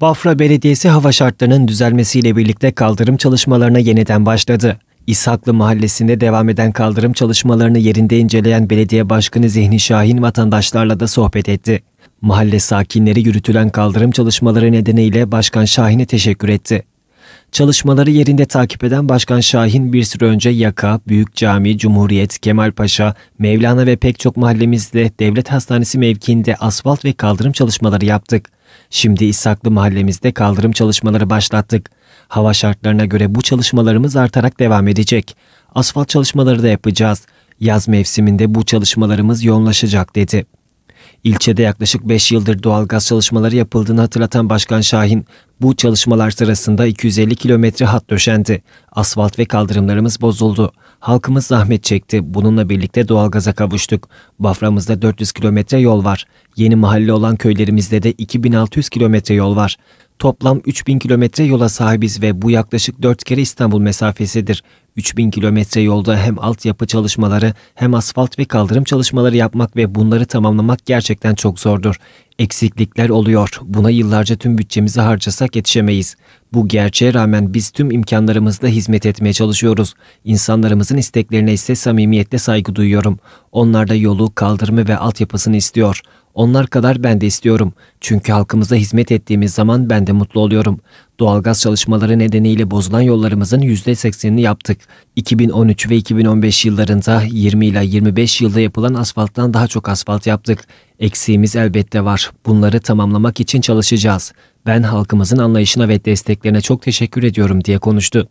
Bafra Belediyesi hava şartlarının düzelmesiyle birlikte kaldırım çalışmalarına yeniden başladı. İshaklı Mahallesi'nde devam eden kaldırım çalışmalarını yerinde inceleyen Belediye Başkanı Zihni Şahin vatandaşlarla da sohbet etti. Mahalle sakinleri yürütülen kaldırım çalışmaları nedeniyle Başkan Şahin'e teşekkür etti. Çalışmaları yerinde takip eden Başkan Şahin bir süre önce Yaka, Büyük Cami, Cumhuriyet, Kemalpaşa, Mevlana ve pek çok mahallemizde devlet hastanesi mevkiinde asfalt ve kaldırım çalışmaları yaptık. Şimdi İshaklı mahallemizde kaldırım çalışmaları başlattık. Hava şartlarına göre bu çalışmalarımız artarak devam edecek. Asfalt çalışmaları da yapacağız. Yaz mevsiminde bu çalışmalarımız yoğunlaşacak dedi. İlçede yaklaşık 5 yıldır doğalgaz çalışmaları yapıldığını hatırlatan Başkan Şahin, bu çalışmalar sırasında 250 kilometre hat döşendi. Asfalt ve kaldırımlarımız bozuldu. Halkımız zahmet çekti. Bununla birlikte doğalgaza kavuştuk. Baframızda 400 kilometre yol var. Yeni mahalle olan köylerimizde de 2600 kilometre yol var. Toplam 3000 kilometre yola sahibiz ve bu yaklaşık 4 kere İstanbul mesafesidir. 3000 kilometre yolda hem altyapı çalışmaları hem asfalt ve kaldırım çalışmaları yapmak ve bunları tamamlamak gerçekten çok zordur. Eksiklikler oluyor. Buna yıllarca tüm bütçemizi harcasak yetişemeyiz. Bu gerçeğe rağmen biz tüm imkanlarımızla hizmet etmeye çalışıyoruz. İnsanlarımızın isteklerine ise samimiyetle saygı duyuyorum. Onlar da yolu, kaldırımı ve altyapısını istiyor. Onlar kadar ben de istiyorum. Çünkü halkımıza hizmet ettiğimiz zaman ben de mutlu oluyorum. Doğalgaz çalışmaları nedeniyle bozulan yollarımızın %80'ini yaptık. 2013 ve 2015 yıllarında 20 ila 25 yılda yapılan asfalttan daha çok asfalt yaptık. Eksiğimiz elbette var. Bunları tamamlamak için çalışacağız. Ben halkımızın anlayışına ve desteklerine çok teşekkür ediyorum diye konuştu.